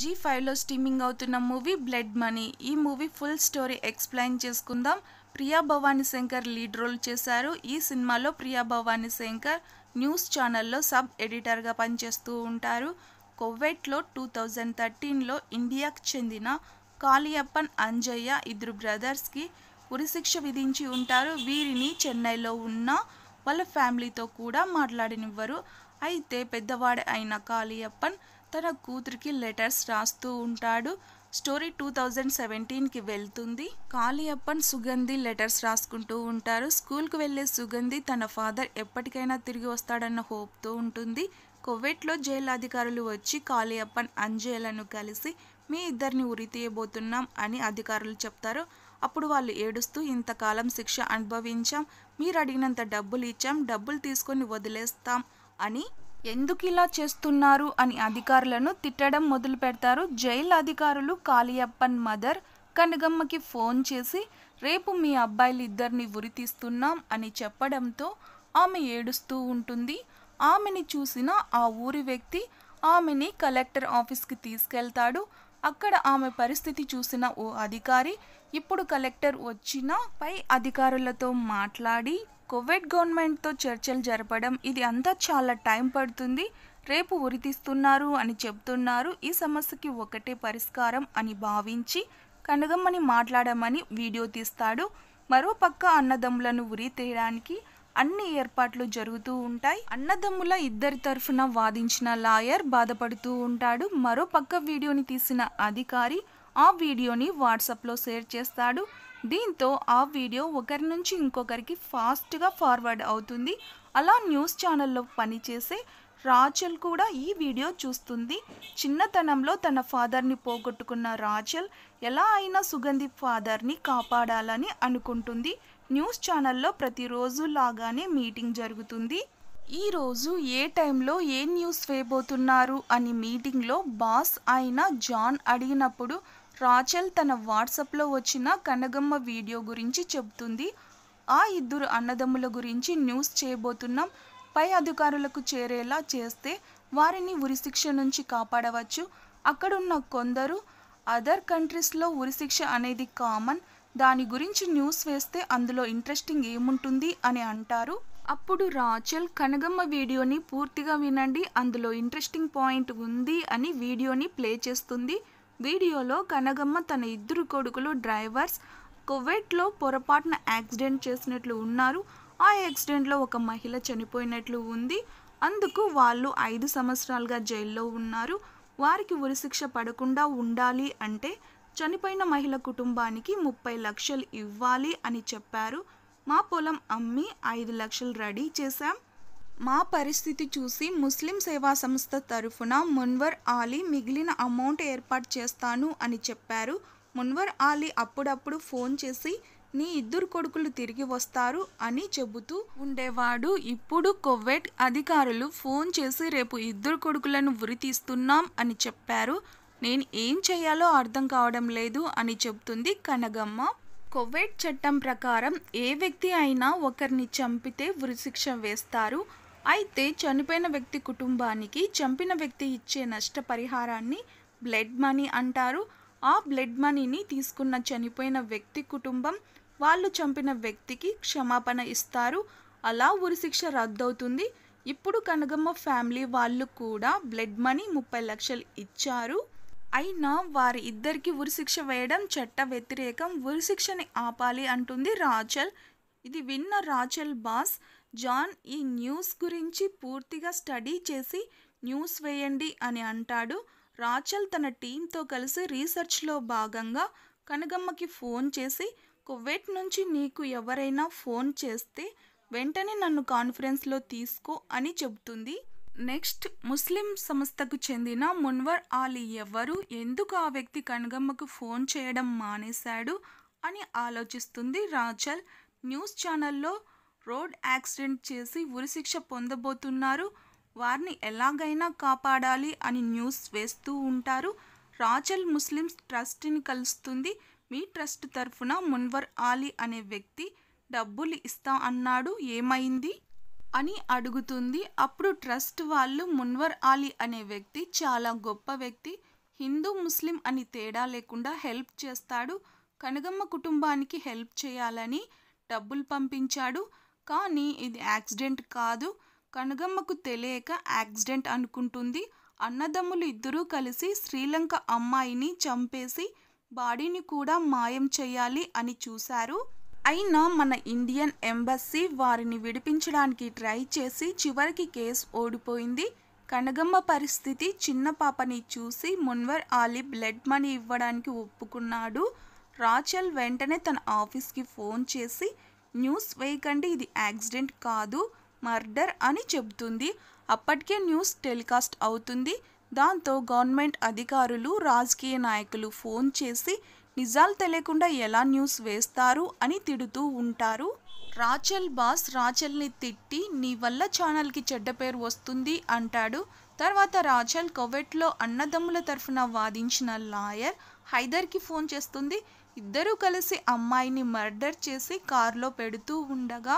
G ఫైవ్లో streaming అవుతున్న movie Blood Money ఈ మూవీ ఫుల్ స్టోరీ ఎక్స్ప్లెయిన్ చేసుకుందాం ప్రియా భవానీ శంకర్ లీడ్ రోల్ చేశారు ఈ సినిమాలో ప్రియా భవానీ శంకర్ న్యూస్ ఛానల్లో సబ్ ఎడిటర్గా పనిచేస్తూ ఉంటారు కొవ్వెట్లో టూ థౌజండ్ థర్టీన్లో ఇండియాకు చెందిన కాళియప్పన్ అంజయ్య ఇద్దరు బ్రదర్స్కి ఉరిశిక్ష విధించి ఉంటారు వీరిని చెన్నైలో ఉన్న వాళ్ళ ఫ్యామిలీతో కూడా మాట్లాడినివ్వరు అయితే పెద్దవాడే అయిన కాళియప్పన్ తన కూతురికి లెటర్స్ రాస్తూ ఉంటాడు స్టోరీ టూ థౌజండ్ సెవెంటీన్కి వెళ్తుంది కాళీయప్పన్ సుగంధి లెటర్స్ రాసుకుంటూ ఉంటారు స్కూల్కి వెళ్ళే సుగంధి తన ఫాదర్ ఎప్పటికైనా తిరిగి వస్తాడన్న హోప్తో ఉంటుంది కోవిడ్లో జైలు అధికారులు వచ్చి కాళీయప్పన్ అంజేలను కలిసి మీ ఇద్దరిని ఉరి తీయబోతున్నాం అని అధికారులు చెప్తారు అప్పుడు వాళ్ళు ఏడుస్తూ ఇంతకాలం శిక్ష అనుభవించాం మీరు అడిగినంత డబ్బులు ఇచ్చాం డబ్బులు తీసుకొని వదిలేస్తాం అని ఎందుకు ఇలా చేస్తున్నారు అని అధికారులను తిట్టడం మొదలు పెడతారు జైలు అధికారులు కాళీయప్పన్ మదర్ కనగమ్మకి ఫోన్ చేసి రేపు మీ అబ్బాయిలు ఇద్దరిని ఉరితీస్తున్నాం అని చెప్పడంతో ఆమె ఏడుస్తూ ఉంటుంది ఆమెని చూసిన ఆ ఊరి వ్యక్తి ఆమెని కలెక్టర్ ఆఫీస్కి తీసుకెళ్తాడు అక్కడ ఆమె పరిస్థితి చూసిన ఓ అధికారి ఇప్పుడు కలెక్టర్ వచ్చిన పై అధికారులతో మాట్లాడి కువైట్ గవర్నమెంట్తో చర్చలు జరపడం ఇది అంతా చాలా టైం పడుతుంది రేపు ఉరితీస్తున్నారు అని చెబుతున్నారు ఈ సమస్యకి ఒకటే పరిష్కారం అని భావించి కనగమ్మని మాట్లాడమని వీడియో తీస్తాడు మరోపక్క అన్నదమ్ములను ఉరి తీయడానికి అన్ని ఏర్పాట్లు జరుగుతూ ఉంటాయి అన్నదమ్ముల ఇద్దరి తరఫున వాదించిన లాయర్ బాధపడుతూ ఉంటాడు మరోపక్క వీడియోని తీసిన అధికారి ఆ వీడియోని వాట్సాప్లో షేర్ చేస్తాడు దీంతో ఆ వీడియో ఒకరి నుంచి ఇంకొకరికి ఫాస్ట్గా ఫార్వర్డ్ అవుతుంది అలా న్యూస్ ఛానల్లో పనిచేసే రాచల్ కూడా ఈ వీడియో చూస్తుంది చిన్నతనంలో తన ఫాదర్ని పోగొట్టుకున్న రాచల్ ఎలా అయినా సుగంధి ఫాదర్ని కాపాడాలని అనుకుంటుంది న్యూస్ ఛానల్లో ప్రతిరోజు లాగానే మీటింగ్ జరుగుతుంది ఈరోజు ఏ టైంలో ఏ న్యూస్ వేయబోతున్నారు అని మీటింగ్లో బాస్ అయిన జాన్ అడిగినప్పుడు రాచెల్ తన వాట్సాప్లో వచ్చిన కనగమ్మ వీడియో గురించి చెబుతుంది ఆ ఇద్దరు అన్నదమ్ముల గురించి న్యూస్ చేయబోతున్నాం పై అధికారులకు చేరేలా చేస్తే వారిని ఉరిశిక్ష నుంచి కాపాడవచ్చు అక్కడున్న కొందరు అదర్ కంట్రీస్లో ఉరిశిక్ష అనేది కామన్ దాని గురించి న్యూస్ వేస్తే అందులో ఇంట్రెస్టింగ్ ఏముంటుంది అని అంటారు అప్పుడు రాచెల్ కనగమ్మ వీడియోని పూర్తిగా వినండి అందులో ఇంట్రెస్టింగ్ పాయింట్ ఉంది అని వీడియోని ప్లే చేస్తుంది వీడియోలో కనగమ్మ తన ఇద్దరు కొడుకులు డ్రైవర్స్ కువైట్లో పొరపాటున యాక్సిడెంట్ చేసినట్లు ఉన్నారు ఆ యాక్సిడెంట్లో ఒక మహిళ చనిపోయినట్లు ఉంది అందుకు వాళ్ళు ఐదు సంవత్సరాలుగా జైల్లో ఉన్నారు వారికి ఉరిశిక్ష పడకుండా ఉండాలి అంటే చనిపోయిన మహిళ కుటుంబానికి ముప్పై లక్షలు ఇవ్వాలి అని చెప్పారు మా పొలం అమ్మి ఐదు లక్షలు రెడీ చేశాం మా పరిస్థితి చూసి ముస్లిం సేవా సంస్థ తరఫున మున్వర్ ఆలీ మిగిలిన అమౌంట్ ఏర్పాటు చేస్తాను అని చెప్పారు మున్వర్ ఆలీ అప్పుడప్పుడు ఫోన్ చేసి నీ ఇద్దరు కొడుకులు తిరిగి వస్తారు అని చెబుతూ ఉండేవాడు ఇప్పుడు కొవ్వెట్ అధికారులు ఫోన్ చేసి రేపు ఇద్దరు కొడుకులను ఉరి తీస్తున్నాం అని చెప్పారు నేను ఏం చేయాలో అర్థం కావడం లేదు అని చెబుతుంది కనగమ్మ కొవ్వెట్ చట్టం ప్రకారం ఏ వ్యక్తి అయినా ఒకరిని చంపితే ఉరిశిక్ష వేస్తారు అయితే చనిపోయిన వ్యక్తి కుటుంబానికి చంపిన వ్యక్తి ఇచ్చే నష్టపరిహారాన్ని బ్లడ్ మనీ అంటారు ఆ బ్లడ్ మనీని తీసుకున్న చనిపోయిన వ్యక్తి కుటుంబం వాళ్ళు చంపిన వ్యక్తికి క్షమాపణ ఇస్తారు అలా ఉరిశిక్ష రద్దవుతుంది ఇప్పుడు కనగమ్మ ఫ్యామిలీ వాళ్ళు కూడా బ్లడ్ మనీ ముప్పై లక్షలు ఇచ్చారు అయినా వారి ఇద్దరికి ఉరిశిక్ష వేయడం చట్ట వ్యతిరేకం ఉరిశిక్షని ఆపాలి అంటుంది రాచల్ ఇది విన్న రాచల్ బాస్ జాన్ ఈ న్యూస్ గురించి పూర్తిగా స్టడీ చేసి న్యూస్ వేయండి అని అంటాడు రాచల్ తన టీంతో కలిసి రీసెర్చ్లో భాగంగా కనగమ్మకి ఫోన్ చేసి కువైట్ నుంచి నీకు ఎవరైనా ఫోన్ చేస్తే వెంటనే నన్ను కాన్ఫరెన్స్లో తీసుకో అని చెబుతుంది నెక్స్ట్ ముస్లిం సంస్థకు చెందిన మున్వర్ ఆలీ ఎవరు ఎందుకు ఆ వ్యక్తి కనగమ్మకు ఫోన్ చేయడం మానేశాడు అని ఆలోచిస్తుంది రాచల్ న్యూస్ ఛానల్లో రోడ్ యాక్సిడెంట్ చేసి ఉరిశిక్ష పొందబోతున్నారు వారిని ఎలాగైనా కాపాడాలి అని న్యూస్ వేస్తూ ఉంటారు రాచల్ ముస్లిమ్స్ ట్రస్ట్ని కలుస్తుంది మీ ట్రస్ట్ తరఫున మున్వర్ ఆలీ అనే వ్యక్తి డబ్బులు ఇస్తా అన్నాడు ఏమైంది అని అడుగుతుంది అప్పుడు ట్రస్ట్ వాళ్ళు మున్వర్ ఆలీ అనే వ్యక్తి చాలా గొప్ప వ్యక్తి హిందూ ముస్లిం అని తేడా లేకుండా హెల్ప్ చేస్తాడు కనగమ్మ కుటుంబానికి హెల్ప్ చేయాలని డబ్బులు పంపించాడు కానీ ఇది యాక్సిడెంట్ కాదు కనగమ్మకు తెలియక యాక్సిడెంట్ అనుకుంటుంది అన్నదమ్ములు ఇద్దరూ కలిసి శ్రీలంక అమ్మాయిని చంపేసి బాడీని కూడా మాయం చేయాలి అని చూశారు అయినా మన ఇండియన్ ఎంబసీ వారిని విడిపించడానికి ట్రై చేసి చివరికి కేసు ఓడిపోయింది కనగమ్మ పరిస్థితి చిన్న పాపని చూసి మున్వర్ ఆలీ బ్లడ్ మనీ ఇవ్వడానికి ఒప్పుకున్నాడు రాచల్ వెంటనే తన ఆఫీస్కి ఫోన్ చేసి న్యూస్ వేయకండి ఇది యాక్సిడెంట్ కాదు మర్డర్ అని చెబుతుంది అప్పటికే న్యూస్ టెలికాస్ట్ అవుతుంది దాంతో గవర్నమెంట్ అధికారులు రాజకీయ నాయకులు ఫోన్ చేసి నిజాలు తెలియకుండా ఎలా న్యూస్ వేస్తారు అని తిడుతూ ఉంటారు రాచల్ బాస్ రాచెల్ని తిట్టి నీ వల్ల ఛానల్కి చెడ్డ పేరు వస్తుంది అంటాడు తర్వాత రాచెల్ కొవెట్లో అన్నదమ్ముల తరఫున వాదించిన లాయర్ హైదర్కి ఫోన్ చేస్తుంది ఇద్దరూ కలిసి అమ్మాయిని మర్డర్ చేసి కారులో పెడుతూ ఉండగా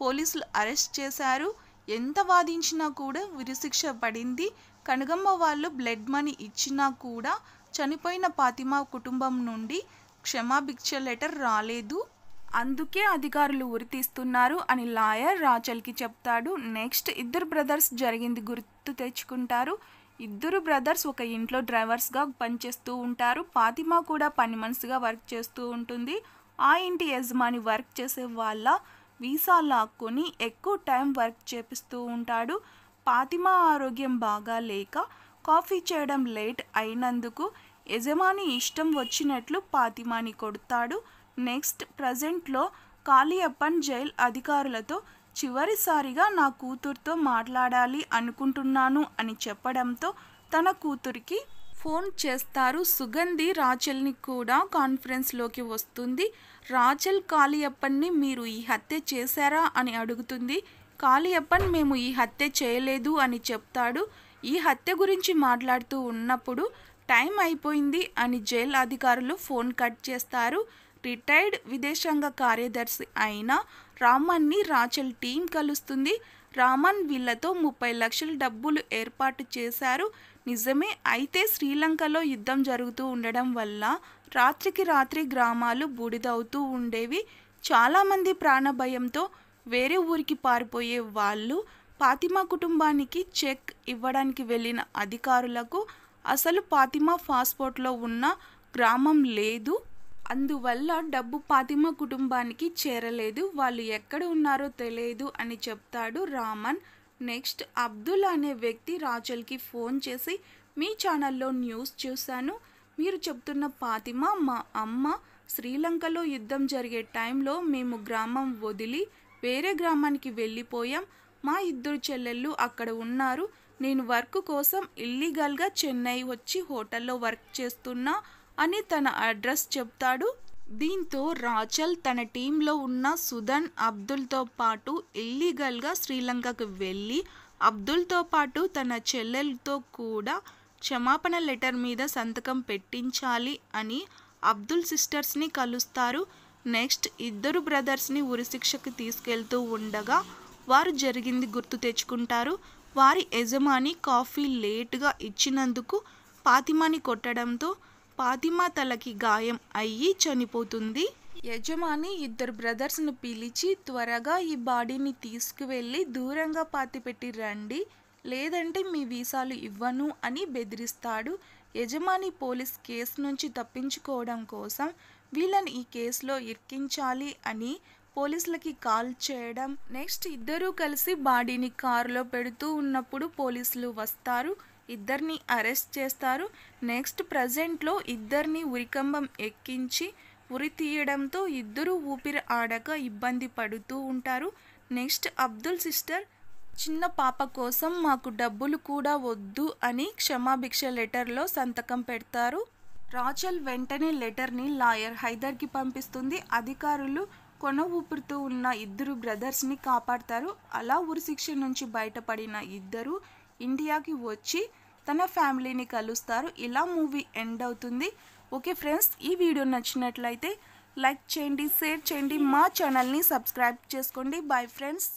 పోలీసులు అరెస్ట్ చేశారు ఎంత వాదించినా కూడా ఉరిశిక్ష పడింది కనగమ్మ వాళ్ళు బ్లడ్ మనీ ఇచ్చినా కూడా చనిపోయిన పాతిమా కుటుంబం నుండి క్షమాభిక్ష లెటర్ రాలేదు అందుకే అధికారులు ఉరితీస్తున్నారు అని లాయర్ రాచల్కి చెప్తాడు నెక్స్ట్ ఇద్దరు బ్రదర్స్ జరిగింది గుర్తు తెచ్చుకుంటారు ఇద్దరు బ్రదర్స్ ఒక ఇంట్లో డ్రైవర్స్గా పనిచేస్తూ ఉంటారు ఫాతిమా కూడా పని మనసుగా వర్క్ చేస్తూ ఉంటుంది ఆ ఇంటి యజమాని వర్క్ చేసే వాళ్ళ వీసా లాక్కొని ఎక్కువ టైం వర్క్ చేపిస్తూ ఉంటాడు ఫాతిమా ఆరోగ్యం బాగా లేక కాఫీ చేయడం లేట్ అయినందుకు యజమాని ఇష్టం వచ్చినట్లు ఫాతిమాని కొడతాడు నెక్స్ట్ ప్రజెంట్లో కాళీయప్పన్ జైల్ అధికారులతో చివరిసారిగా నా కూతురుతో మాట్లాడాలి అనుకుంటున్నాను అని చెప్పడంతో తన కూతురికి ఫోన్ చేస్తారు సుగంధి రాచల్ని కూడా కాన్ఫరెన్స్లోకి వస్తుంది రాచల్ కాళీయప్పన్ని మీరు ఈ హత్య చేశారా అని అడుగుతుంది కాళీయప్పన్ మేము ఈ హత్య చేయలేదు అని చెప్తాడు ఈ హత్య గురించి మాట్లాడుతూ ఉన్నప్పుడు టైం అయిపోయింది అని జైల్ అధికారులు ఫోన్ కట్ చేస్తారు రిటైర్డ్ విదేశాంగ కార్యదర్శి అయిన రామన్ని రాచల్ టీం కలుస్తుంది రామన్ వీళ్ళతో ముప్పై లక్షల డబ్బులు ఏర్పాటు చేశారు నిజమే అయితే శ్రీలంకలో యుద్ధం జరుగుతూ ఉండడం వల్ల రాత్రికి రాత్రి గ్రామాలు బూడిదవుతూ ఉండేవి చాలామంది ప్రాణభయంతో వేరే ఊరికి పారిపోయే వాళ్ళు పాతిమా కుటుంబానికి చెక్ ఇవ్వడానికి వెళ్ళిన అధికారులకు అసలు పాతిమా పాస్పోర్ట్లో ఉన్న గ్రామం లేదు అందువల్ల డబ్బు ఫాతిమా కుటుంబానికి చేరలేదు వాళ్ళు ఎక్కడ ఉన్నారో తెలియదు అని చెప్తాడు రామన్ నెక్స్ట్ అబ్దుల్ అనే వ్యక్తి రాచల్కి ఫోన్ చేసి మీ ఛానల్లో న్యూస్ చూశాను మీరు చెప్తున్న ఫాతిమా మా అమ్మ శ్రీలంకలో యుద్ధం జరిగే టైంలో మేము గ్రామం వదిలి వేరే గ్రామానికి వెళ్ళిపోయాం మా ఇద్దరు చెల్లెళ్ళు అక్కడ ఉన్నారు నేను వర్క్ కోసం ఇల్లీగల్గా చెన్నై వచ్చి హోటల్లో వర్క్ చేస్తున్నా అని తన అడ్రస్ చెప్తాడు దీంతో రాచల్ తన టీంలో ఉన్న సుధన్ అబ్దుల్తో పాటు ఇల్లీగల్గా శ్రీలంకకు వెళ్ళి అబ్దుల్తో పాటు తన చెల్లెలతో కూడా క్షమాపణ లెటర్ మీద సంతకం పెట్టించాలి అని అబ్దుల్ సిస్టర్స్ని కలుస్తారు నెక్స్ట్ ఇద్దరు బ్రదర్స్ని ఉరిశిక్షకు తీసుకెళ్తూ ఉండగా వారు జరిగింది గుర్తు తెచ్చుకుంటారు వారి యజమాని కాఫీ లేటుగా ఇచ్చినందుకు పాతిమాని కొట్టడంతో ఫాతిమా తలకి గాయం అయ్యి చనిపోతుంది యజమాని ఇద్దరు బ్రదర్స్ను పిలిచి త్వరగా ఈ బాడీని తీసుకువెళ్ళి దూరంగా పాతిపెట్టి రండి లేదంటే మీ వీసాలు ఇవ్వను అని బెదిరిస్తాడు యజమాని పోలీస్ కేసు నుంచి తప్పించుకోవడం కోసం వీళ్ళని ఈ కేసులో ఇరికించాలి అని పోలీసులకి కాల్ చేయడం నెక్స్ట్ ఇద్దరూ కలిసి బాడీని కారులో పెడుతూ ఉన్నప్పుడు పోలీసులు వస్తారు ఇద్దరిని అరెస్ట్ చేస్తారు నెక్స్ట్ ప్రజెంట్లో ఇద్దరిని ఉరికంబం ఎక్కించి ఉరి తీయడంతో ఇద్దరు ఊపిరి ఆడక ఇబ్బంది పడుతూ ఉంటారు నెక్స్ట్ అబ్దుల్ సిస్టర్ చిన్న పాప కోసం మాకు డబ్బులు కూడా వద్దు అని క్షమాభిక్ష లెటర్లో సంతకం పెడతారు రాచల్ వెంటనే లెటర్ని లాయర్ హైదర్కి పంపిస్తుంది అధికారులు కొన ఊపురుతూ ఉన్న ఇద్దరు బ్రదర్స్ని కాపాడతారు అలా ఉరిశిక్ష నుంచి బయటపడిన ఇద్దరు ఇండియాకి వచ్చి తన ఫ్యామిలీని కలుస్తారు ఇలా మూవీ ఎండ్ అవుతుంది ఓకే ఫ్రెండ్స్ ఈ వీడియో నచ్చినట్లయితే లైక్ చేయండి షేర్ చేయండి మా ఛానల్ని సబ్స్క్రైబ్ చేసుకోండి బాయ్ ఫ్రెండ్స్